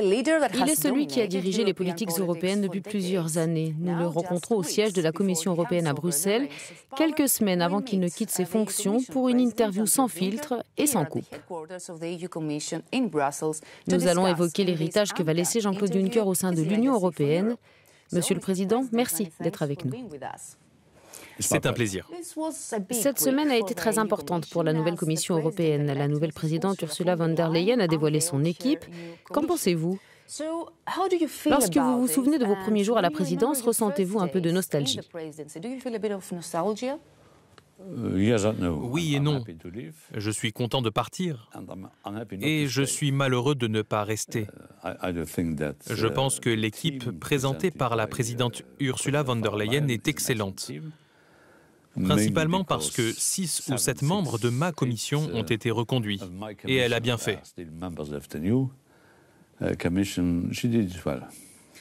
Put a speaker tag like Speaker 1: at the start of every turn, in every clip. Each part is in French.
Speaker 1: Il est celui qui a dirigé les politiques européennes depuis plusieurs années. Nous le rencontrons au siège de la Commission européenne à Bruxelles, quelques semaines avant qu'il ne quitte ses fonctions pour une interview sans filtre et sans coupe. Nous allons évoquer l'héritage que va laisser Jean-Claude Juncker au sein de l'Union européenne. Monsieur le Président, merci d'être avec nous. C'est un plaisir. Cette semaine a été très importante pour la nouvelle Commission européenne. La nouvelle présidente Ursula von der Leyen a dévoilé son équipe. Qu'en pensez-vous Lorsque vous vous souvenez de vos premiers jours à la présidence, ressentez-vous un peu de nostalgie euh, oui
Speaker 2: et
Speaker 3: non. Je suis content de partir et je suis malheureux de ne pas rester. Uh, je uh, pense que l'équipe présentée par la présidente uh, Ursula von der Leyen est excellente principalement parce que six ou sept membres de
Speaker 2: ma commission uh, ont été reconduits, et elle a bien fait.
Speaker 3: Uh,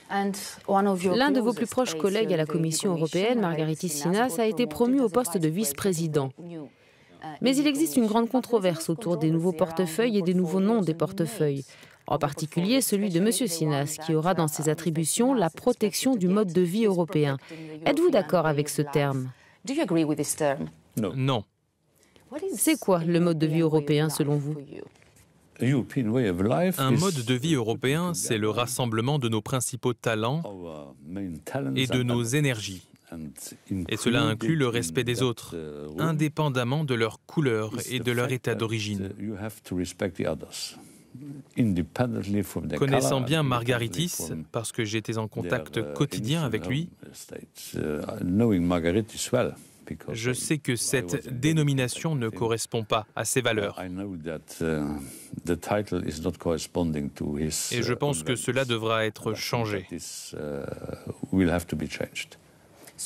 Speaker 1: L'un de vos plus proches collègues à la Commission européenne, Margaritis Sinas, a été promu au poste de vice-président. Uh, Mais il existe une grande controverse autour des nouveaux portefeuilles et des nouveaux noms des portefeuilles, en particulier celui de M. Sinas, qui aura dans ses attributions la protection du mode de vie européen. Êtes-vous d'accord avec ce terme non. C'est quoi le mode de vie européen selon vous
Speaker 2: un mode de
Speaker 3: vie européen, c'est le rassemblement de nos principaux talents et de nos énergies. Et cela inclut le respect des autres, uh, indépendamment de leur couleur et de leur état d'origine.
Speaker 2: Uh, Connaissant bien Margaritis,
Speaker 3: parce que j'étais en contact uh, quotidien avec lui, uh, je sais que cette dénomination ne correspond pas à ses valeurs.
Speaker 2: Uh, Et je
Speaker 3: pense que cela devra être changé.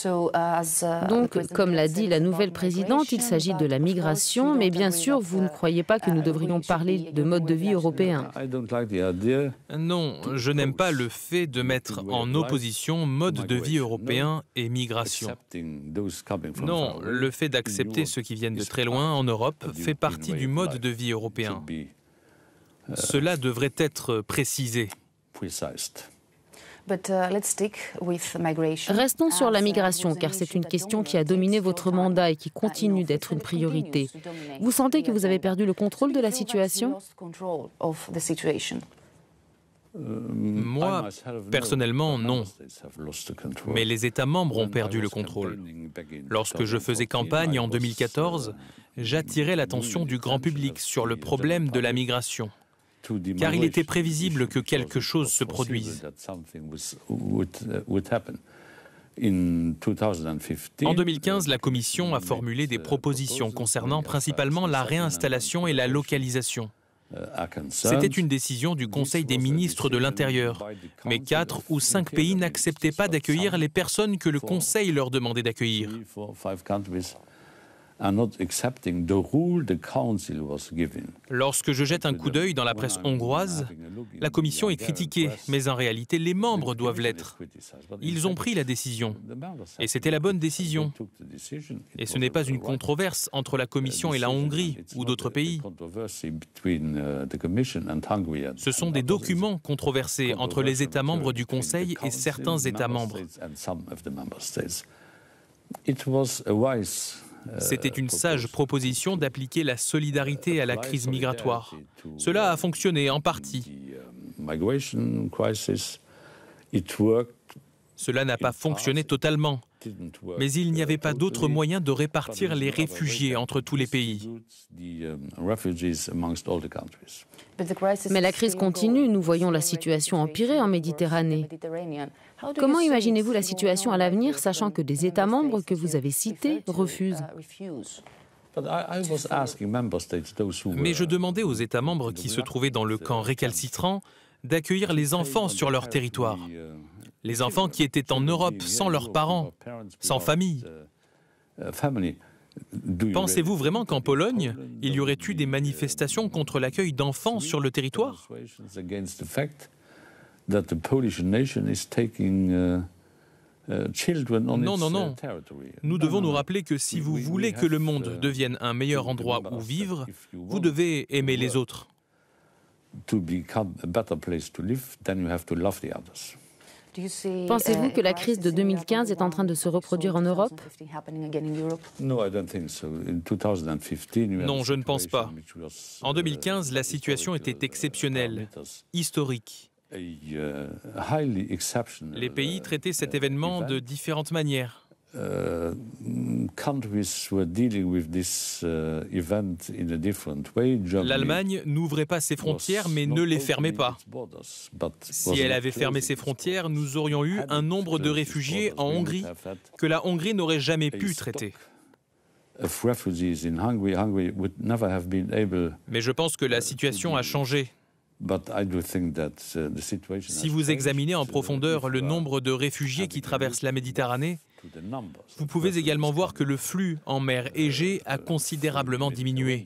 Speaker 1: Uh, uh, Donc, comme l'a dit la nouvelle présidente, il s'agit de la migration, mais bien sûr, vous ne croyez pas que nous uh, devrions parler de mode de vie européen.
Speaker 3: Non, je n'aime pas le fait de mettre en opposition mode de vie européen et migration. Non, le fait d'accepter ceux qui viennent de très loin en Europe fait partie du mode de vie européen. Cela devrait être précisé.
Speaker 1: Uh, Restons sur la uh, migration, car c'est une question qui a dominé votre mandat et qui ah, continue d'être une priorité. Vous sentez que vous avez perdu le contrôle de la situation
Speaker 2: moi, personnellement, non. Mais les États membres ont perdu le contrôle. Lorsque je faisais campagne en 2014, j'attirais
Speaker 3: l'attention du grand public sur le problème de la migration car il était prévisible
Speaker 2: que quelque chose se produise. En
Speaker 3: 2015, la Commission a formulé des propositions concernant principalement la réinstallation et la localisation. C'était une décision du Conseil des ministres de l'Intérieur, mais quatre ou cinq pays n'acceptaient pas d'accueillir les personnes que le Conseil leur demandait d'accueillir. Lorsque je jette un coup d'œil dans la presse hongroise, la commission est critiquée, mais en réalité, les membres doivent l'être. Ils ont pris la décision, et c'était la bonne décision. Et ce n'est pas une controverse entre la commission et la Hongrie ou d'autres pays.
Speaker 2: Ce sont des documents controversés entre les États membres du Conseil et certains États membres. Euh, C'était une sage proposition
Speaker 3: d'appliquer la solidarité à la crise migratoire. Euh, Cela a fonctionné en partie.
Speaker 2: Um, Cela n'a pas fonctionné totalement, mais il n'y avait uh, pas d'autre moyen de répartir les réfugiés entre tous les pays. Um,
Speaker 1: mais la crise continue, nous voyons la situation empirer en Méditerranée. Comment imaginez-vous la situation à l'avenir, sachant que des États membres que vous avez cités refusent
Speaker 2: mais
Speaker 3: je demandais aux États membres qui se trouvaient dans le camp récalcitrant d'accueillir les enfants sur leur territoire. Les enfants qui étaient en Europe sans leurs parents, sans famille. Pensez-vous vraiment qu'en Pologne, il y aurait eu des manifestations contre l'accueil d'enfants sur le territoire
Speaker 2: non, non, non.
Speaker 3: Nous devons nous rappeler que si vous voulez que le monde uh, devienne un meilleur endroit
Speaker 2: où vivre, vous devez aimer les autres.
Speaker 1: Pensez-vous que la crise de 2015 est en train de se reproduire en Europe
Speaker 2: Non, je
Speaker 3: ne pense pas. En 2015, uh, la situation était uh, exceptionnelle, historique.
Speaker 2: Uh,
Speaker 3: les pays uh, traitaient cet événement de différentes manières.
Speaker 2: Uh, L'Allemagne
Speaker 3: n'ouvrait pas ses frontières, mais ne les fermait pas.
Speaker 2: Si elle avait
Speaker 3: fermé ses frontières, nous aurions eu un nombre de réfugiés en Hongrie que la Hongrie n'aurait jamais pu traiter.
Speaker 2: Mais je pense que la situation a changé. Uh, si
Speaker 3: vous examinez en profondeur le nombre de réfugiés qui traversent la Méditerranée, vous pouvez également voir que le flux en mer Égée uh, a considérablement diminué.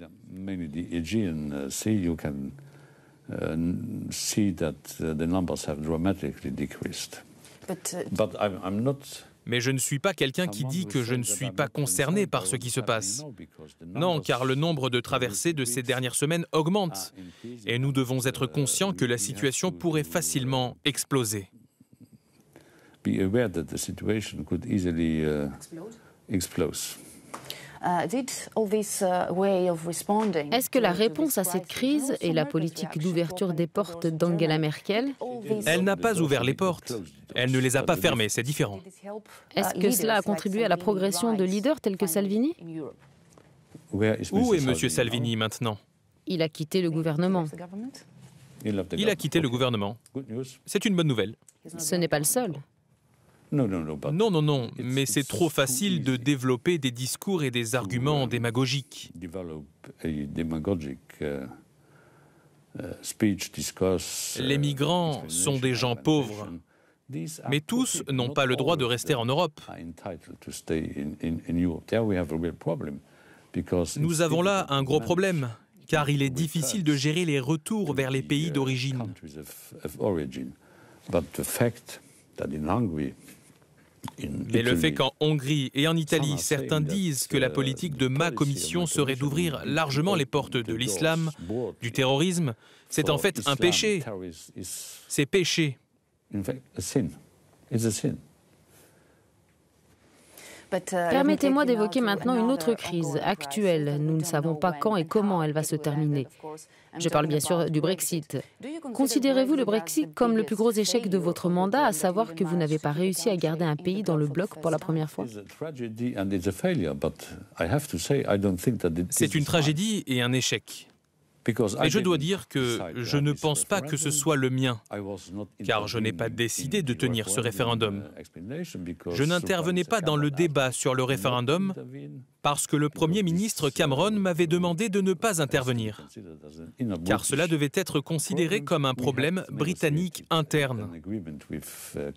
Speaker 3: Mais je ne suis pas quelqu'un qui dit que je ne suis pas concerné par ce qui se passe. Non, car le nombre de traversées de ces dernières semaines augmente. Et nous devons être uh, conscients que la situation pourrait facilement exploser.
Speaker 1: Uh, uh, Est-ce que la réponse à cette crise est la politique d'ouverture des portes d'Angela Merkel
Speaker 3: Elle n'a pas ouvert les portes. Elle ne les a pas fermées, c'est différent.
Speaker 1: Est-ce uh, que cela a contribué à la progression de leaders tels que Salvini
Speaker 3: Où est M. Salvini maintenant
Speaker 1: Il a quitté le gouvernement.
Speaker 3: Il a quitté le gouvernement. C'est une bonne nouvelle.
Speaker 1: Ce n'est pas le seul.
Speaker 3: Non, non, non, mais c'est trop facile de développer des discours et des arguments euh, démagogiques.
Speaker 2: Euh, euh, les
Speaker 3: migrants sont des gens pauvres, mais tous n'ont pas le droit de rester en Europe.
Speaker 2: Nous avons là un gros
Speaker 3: problème, car il est difficile de gérer les retours vers les pays uh, d'origine. Mais le fait qu'en Hongrie et en Italie, certains disent que la euh, politique de ma commission serait d'ouvrir largement les portes de l'islam, du terrorisme, c'est en fait un péché.
Speaker 2: C'est péché. Uh,
Speaker 1: Permettez-moi d'évoquer maintenant une autre crise actuelle. Nous ne savons pas quand et comment elle va se terminer. Je parle bien sûr du Brexit. Considérez-vous le Brexit comme le plus gros échec de votre mandat, à savoir que vous n'avez pas réussi à garder un pays dans le bloc pour la première fois
Speaker 2: C'est une
Speaker 3: tragédie et un échec. Mais je dois dire que je ne pense pas que ce soit le mien, car je n'ai pas décidé de tenir ce uh, référendum. Je n'intervenais pas dans le débat sur le référendum parce que le Premier ministre Cameron m'avait demandé de ne pas intervenir, car cela devait être considéré comme un problème
Speaker 2: britannique interne. Uh,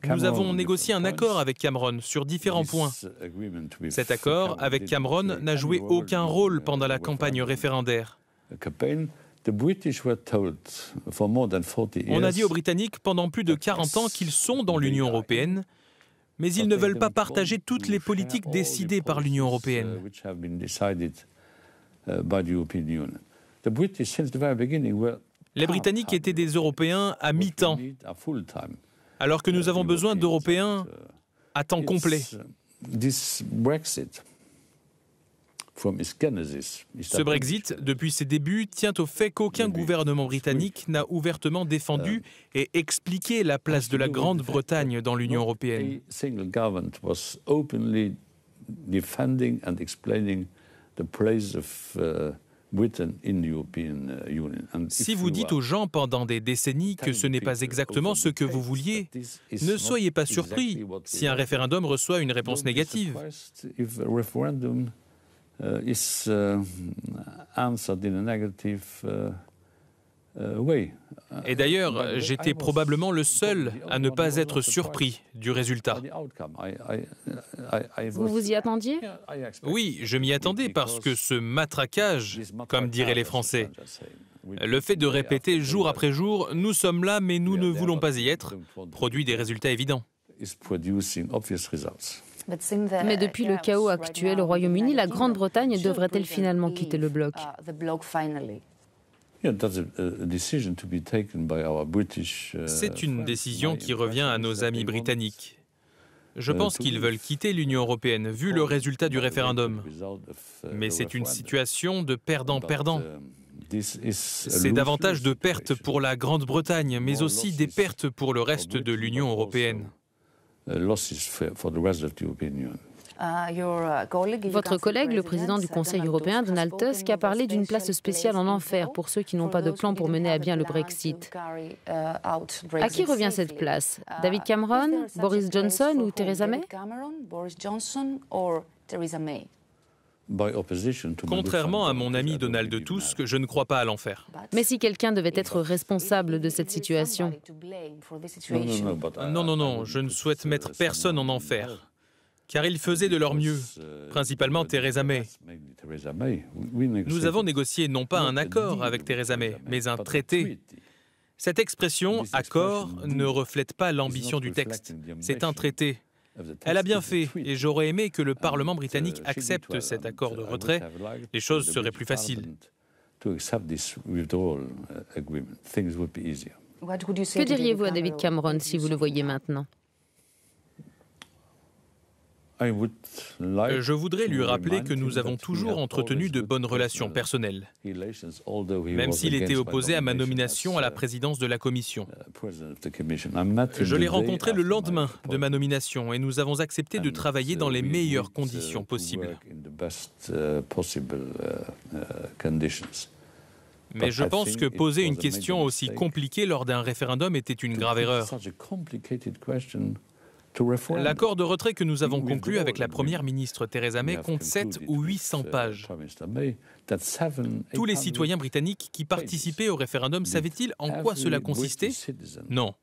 Speaker 2: Nous avons
Speaker 3: négocié un accord avec Cameron sur différents points. Cet accord avec Cameron n'a joué aucun rôle uh, pendant la campagne référendaire on a dit aux Britanniques pendant plus de 40 ans qu'ils sont dans l'Union européenne, mais ils ne veulent pas partager toutes les politiques décidées par l'Union uh, européenne. Les Britanniques étaient des Européens à mi-temps,
Speaker 2: alors que nous uh, avons
Speaker 3: besoin d'Européens uh,
Speaker 2: à temps complet. Ce Brexit,
Speaker 3: depuis ses débuts, tient au fait qu'aucun gouvernement britannique n'a ouvertement défendu euh, et expliqué la place de la Grande-Bretagne dans l'Union européenne.
Speaker 2: Uh, uh, si vous dites aux
Speaker 3: gens pendant des décennies que ce n'est pas exactement ce que vous vouliez, ne soyez pas surpris si un référendum reçoit une réponse négative.
Speaker 2: Uh, uh, uh,
Speaker 3: et d'ailleurs, j'étais probablement le seul à ne pas être surpris du résultat. Vous vous y attendiez Oui, je m'y attendais parce que ce matraquage, comme diraient les Français, le fait de répéter jour après jour ⁇ Nous sommes là mais nous ne voulons pas y être ⁇ produit des résultats évidents.
Speaker 1: Mais depuis le chaos actuel au Royaume-Uni, la Grande-Bretagne devrait-elle finalement quitter le bloc
Speaker 2: c'est
Speaker 3: une décision qui revient à nos amis britanniques. Je uh, pense qu'ils veulent quitter l'Union européenne, vu le résultat du référendum. Uh, mais c'est une situation de perdant-perdant. Um,
Speaker 2: c'est davantage
Speaker 3: de pertes pour la Grande-Bretagne, mais aussi des pertes pour le reste de l'Union européenne.
Speaker 1: Uh, Votre collègue, le président du uh, Conseil européen, Donald Tusk, a parlé d'une place spéciale en enfer pour ceux qui n'ont pas de plan pour mener à bien le Brexit. Uh, à qui revient cette place David Cameron, Boris Johnson ou Theresa May
Speaker 3: Contrairement à mon ami Donald Tusk, je ne crois pas à l'enfer.
Speaker 1: Mais si quelqu'un devait être responsable de cette situation
Speaker 3: Non, non, non, je ne souhaite uh, mettre personne en enfer, car ils faisaient de leur mieux, uh, principalement Theresa May. Nous avons négocié non pas un accord avec Theresa May, mais un traité. Cette expression, accord, ne reflète pas l'ambition du texte. C'est un traité. Elle a bien fait et j'aurais aimé que le euh, Parlement euh, britannique accepte cet euh, accord de retrait. Les choses seraient plus faciles.
Speaker 2: Uh,
Speaker 1: que diriez-vous à David Cameron si vous le voyez maintenant
Speaker 3: euh, je voudrais lui rappeler que nous avons toujours entretenu de bonnes relations uh, personnelles,
Speaker 2: même s'il était opposé
Speaker 3: à ma nomination à la présidence de la Commission.
Speaker 2: Uh, je l'ai rencontré
Speaker 3: le lendemain de ma nomination et nous avons accepté de travailler dans les meilleures uh, conditions possibles.
Speaker 2: Mais je pense que poser une question aussi
Speaker 3: compliquée lors d'un référendum était une grave erreur. L'accord de retrait que nous avons conclu avec la Première ministre Theresa May compte 7 ou 800 uh, pages. Tous les citoyens britanniques qui participaient au référendum savaient-ils en quoi cela consistait
Speaker 2: Non.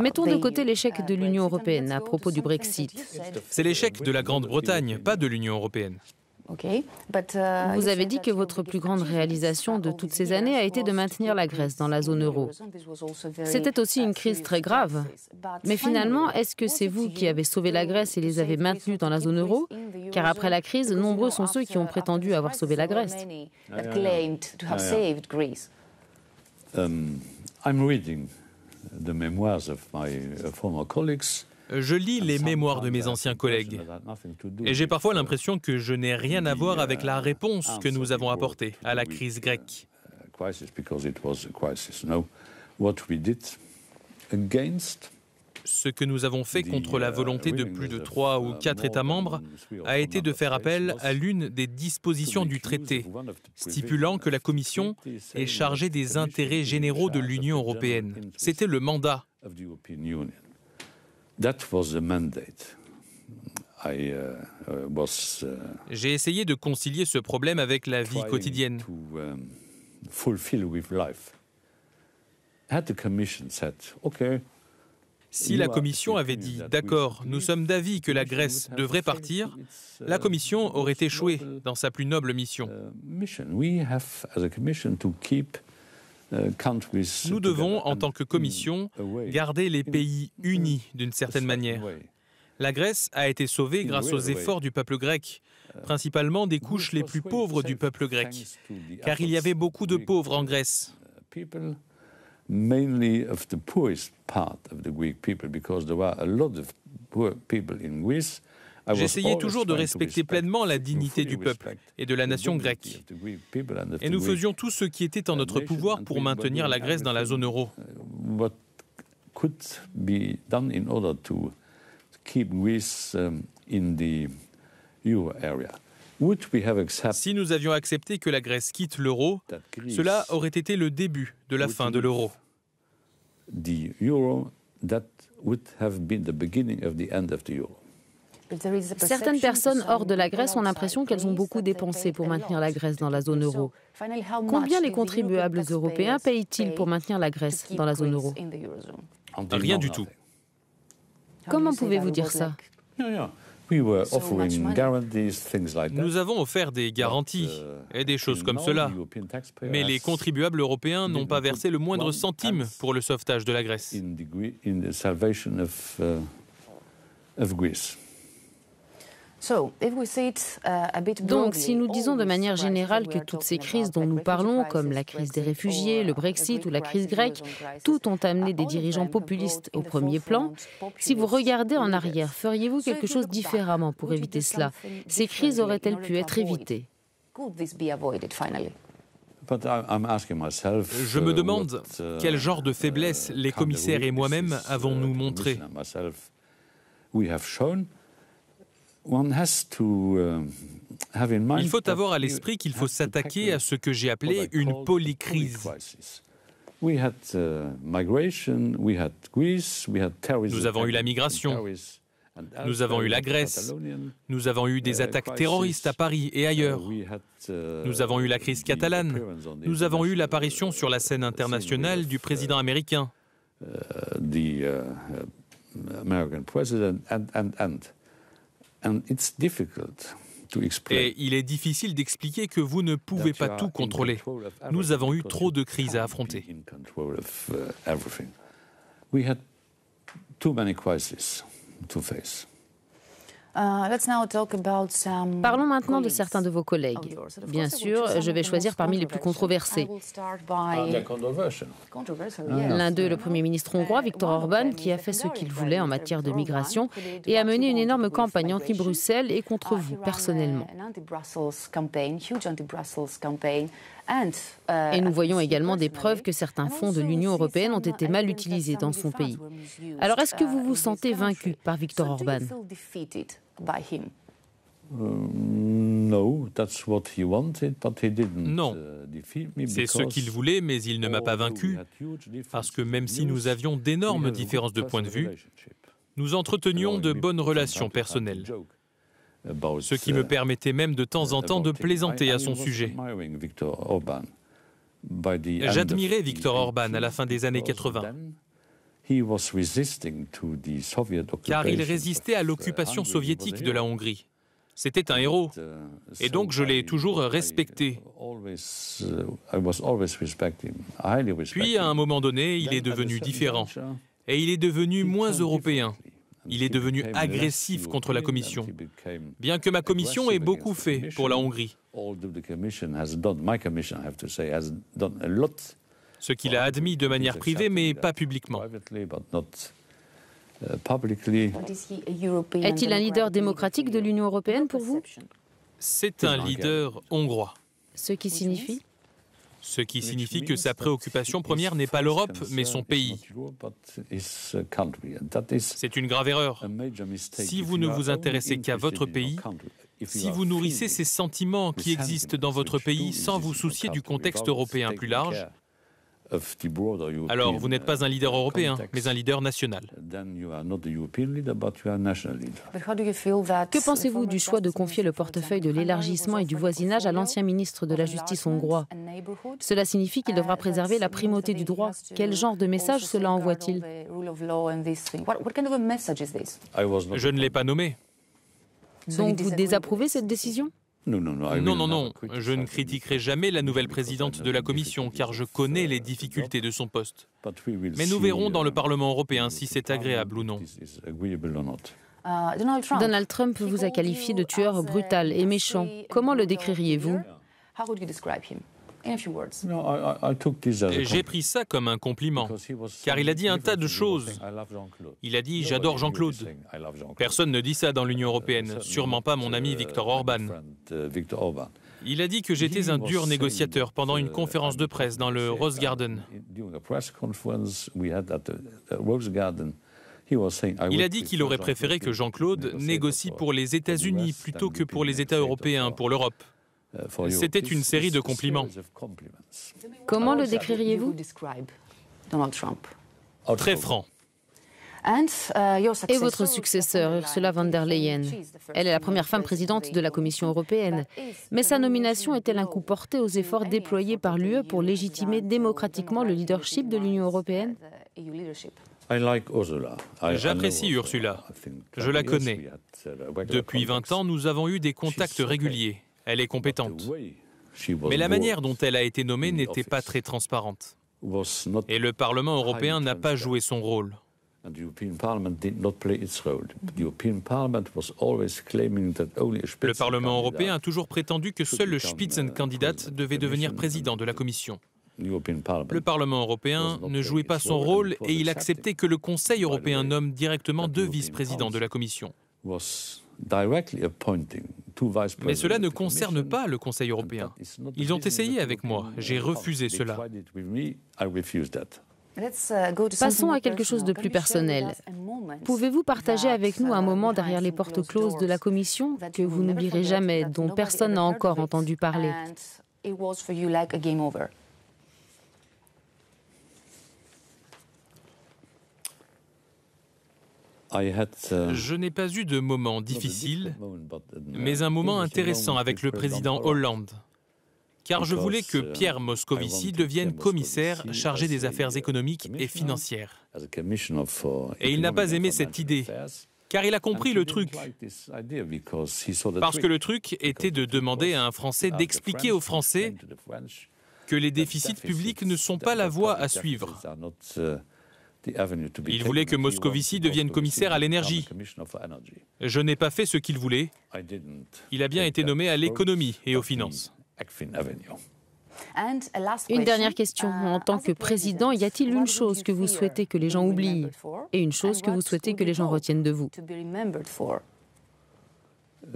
Speaker 1: Mettons de côté l'échec de uh, l'Union européenne à propos du Brexit.
Speaker 3: C'est l'échec de la Grande-Bretagne, pas de l'Union européenne.
Speaker 1: Uh, vous avez dit que votre plus grande réalisation de toutes ces années a été de maintenir la Grèce dans la zone euro. C'était aussi une crise très grave. Mais finalement, est-ce que c'est vous qui avez sauvé la Grèce et les avez maintenus dans la zone euro Car après la crise, nombreux sont ceux qui ont prétendu avoir sauvé la Grèce
Speaker 3: je lis les mémoires de mes anciens collègues et j'ai parfois l'impression que je n'ai rien à voir avec euh, la réponse que nous avons apportée à la crise euh, grecque. Ce que nous avons fait contre la euh, volonté de plus de trois ou quatre États membres a été de faire appel à l'une des dispositions du traité, stipulant que la Commission est chargée des intérêts généraux de l'Union européenne. C'était le mandat
Speaker 2: Uh, uh, uh,
Speaker 3: J'ai essayé de concilier ce problème avec la vie quotidienne. Si la Commission avait dit ⁇ D'accord, nous sommes d'avis que la Grèce devrait partir ⁇ la Commission aurait échoué dans sa plus noble mission. Euh, Nous devons, en tant que Commission, garder les pays unis d'une certaine manière. La Grèce a été sauvée grâce aux efforts du peuple grec, euh, principalement des couches les plus pauvres du peuple grec, car il y avait beaucoup de pauvres en Grèce.
Speaker 2: J'essayais toujours de respecter
Speaker 3: pleinement la dignité du peuple et de la nation grecque. Et nous faisions tout ce qui était en notre pouvoir pour maintenir la Grèce dans la zone euro.
Speaker 2: Si nous avions accepté que la Grèce quitte l'euro, cela aurait été le début de la fin de l'euro.
Speaker 1: Certaines personnes hors de la Grèce ont l'impression qu'elles ont beaucoup dépensé pour maintenir la Grèce dans la zone euro. Combien les contribuables européens payent-ils pour maintenir la Grèce dans la zone euro Rien du tout. Comment pouvez-vous dire ça
Speaker 2: nous
Speaker 3: avons offert des garanties uh, et des choses comme cela, mais les contribuables européens n'ont pas versé le moindre centime pour le sauvetage de la Grèce.
Speaker 1: Uh, Donc, si nous disons de manière générale que toutes ces crises dont nous parlons, comme la crise des réfugiés, le Brexit ou la crise grecque, toutes ont amené des dirigeants populistes au premier plan, si vous regardez en arrière, feriez-vous quelque chose différemment pour éviter cela Ces crises auraient-elles pu être évitées
Speaker 2: je me uh, demande uh, quel genre de faiblesse les commissaires et moi-même avons-nous montré. Um, Il faut avoir à l'esprit qu'il faut s'attaquer à ce que j'ai
Speaker 3: appelé une
Speaker 2: polycrise. Uh, nous avons eu la
Speaker 3: migration, nous avons eu la Grèce, nous avons eu des uh, attaques terroristes à Paris et uh, ailleurs, nous avons eu la crise catalane, nous avons eu l'apparition sur la scène internationale du président
Speaker 2: américain. Et
Speaker 3: il est difficile d'expliquer que vous ne pouvez pas tout contrôler. Nous avons eu trop de crises à affronter.
Speaker 1: Uh, Parlons maintenant de certains de vos collègues. Bien sûr, je vais choisir parmi les plus controversés. Ah, ah, L'un d'eux le euh, Premier ministre hongrois, euh, Viktor Orban, qui a fait ce qu'il voulait en matière de migration et a mené une énorme campagne anti-Bruxelles et contre ah, vous personnellement. Uh, et nous voyons également des preuves que certains fonds de l'Union européenne ont été mal utilisés dans son pays. Alors est-ce que vous vous uh, sentez vaincu par Viktor Orban
Speaker 2: non, c'est ce qu'il
Speaker 3: voulait, mais il ne m'a pas vaincu, parce que même si nous avions d'énormes différences de point de vue, nous entretenions de bonnes relations personnelles, ce qui me uh, permettait même de temps en temps de plaisanter à son sujet.
Speaker 2: J'admirais
Speaker 3: Victor Orban à la
Speaker 2: fin des années 80. Car il résistait
Speaker 3: à l'occupation soviétique de la Hongrie. C'était un héros. Uh, Et donc je l'ai toujours respecté.
Speaker 2: Uh, Puis à un moment donné, il est devenu différent.
Speaker 3: Et il est devenu moins européen. Il est devenu agressif contre la Commission. Bien que ma Commission ait beaucoup fait pour la Hongrie
Speaker 2: ce qu'il a admis de manière privée mais pas
Speaker 3: publiquement.
Speaker 1: Est-il un leader démocratique de l'Union européenne pour vous
Speaker 2: C'est un leader hongrois.
Speaker 1: Ce qui signifie
Speaker 3: ce qui signifie que sa préoccupation première n'est pas l'Europe, mais son pays.
Speaker 2: C'est une grave erreur. Si vous ne vous intéressez qu'à votre pays, si vous
Speaker 3: nourrissez ces sentiments qui existent dans votre pays sans vous soucier du contexte européen plus large, alors, vous n'êtes pas un leader européen, mais un
Speaker 2: leader national. Que
Speaker 1: pensez-vous du choix de confier le portefeuille de l'élargissement et du voisinage à l'ancien ministre de la Justice hongrois Cela signifie qu'il devra uh, préserver la primauté du droit. Quel genre de message cela envoie-t-il
Speaker 3: Je ne l'ai pas nommé.
Speaker 1: Donc, vous désapprouvez cette décision
Speaker 2: non, non,
Speaker 3: non, je ne critiquerai jamais la nouvelle présidente de la Commission car je connais les difficultés de son poste. Mais nous verrons dans le uh, Parlement européen si c'est agréable ou non. Uh,
Speaker 1: Donald Trump vous a qualifié de tueur brutal et méchant. Comment le décririez-vous
Speaker 2: j'ai
Speaker 3: pris ça comme un compliment, car il a dit un tas de choses. Il a dit J'adore Jean-Claude. Personne ne dit ça dans l'Union uh, européenne, sûrement pas mon ami uh, Viktor uh, Orban. Il a dit que j'étais un dur négociateur pendant une conférence de presse dans le Rose Garden.
Speaker 2: Il a dit qu'il aurait préféré que
Speaker 3: Jean-Claude négocie pour les États-Unis plutôt que pour les États européens, pour l'Europe. Euh, C'était une série de compliments.
Speaker 1: Comment le décririez-vous Très franc. Uh, Et votre successeur, Ursula von der Leyen. Elle est la première femme présidente de la Commission européenne. Mais sa nomination est-elle un coup porté aux efforts déployés par l'UE pour légitimer démocratiquement le leadership de l'Union européenne
Speaker 2: e J'apprécie Ursula. Je la connais. Uh, Depuis 20 ans,
Speaker 3: nous avons eu des contacts réguliers. Elle est compétente. Mais la manière dont elle a été nommée n'était pas très transparente. Et le Parlement européen n'a pas joué son rôle.
Speaker 2: Le Parlement européen
Speaker 3: a toujours prétendu que seul le uh, Spitzenkandidat devait devenir président de la Commission.
Speaker 2: Le
Speaker 3: Parlement européen ne jouait pas son rôle et il acceptait que le Conseil européen nomme directement deux vice-présidents de la Commission. Mais cela ne concerne pas le Conseil européen. Ils ont essayé avec moi.
Speaker 2: J'ai refusé cela.
Speaker 1: Uh, Passons à quelque chose de plus personnel. Pouvez-vous partager avec nous un uh, moment derrière les portes closes de la Commission que vous n'oublierez jamais, dont personne n'a encore entendu parler
Speaker 2: Uh,
Speaker 3: je n'ai pas eu de moment difficile,
Speaker 2: uh, mais un moment intéressant avec le président Hollande, car je voulais que uh, Pierre Moscovici
Speaker 3: devienne commissaire chargé des affaires économiques et financières. Et il n'a pas aimé cette idée, car il a compris le truc. Parce que le truc était de demander à un Français d'expliquer aux Français que les déficits publics ne sont pas la voie à suivre. Il voulait que Moscovici devienne commissaire à l'énergie. Je n'ai pas fait ce qu'il voulait. Il a bien été nommé à l'économie et aux finances.
Speaker 1: Une dernière question. Uh, en tant que président, y a-t-il une chose que vous souhaitez que les gens oublient et une chose que vous souhaitez que les gens retiennent de vous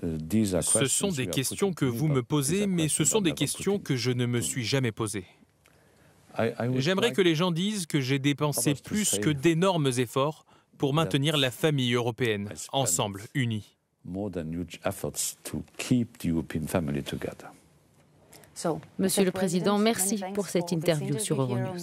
Speaker 2: uh, Ce sont des questions que vous me posez, mais ce sont des questions que je ne me suis jamais
Speaker 3: posées. J'aimerais que les gens disent que j'ai dépensé plus que d'énormes efforts pour maintenir la famille européenne ensemble, unie.
Speaker 1: Monsieur le Président, merci pour cette interview sur Euronews.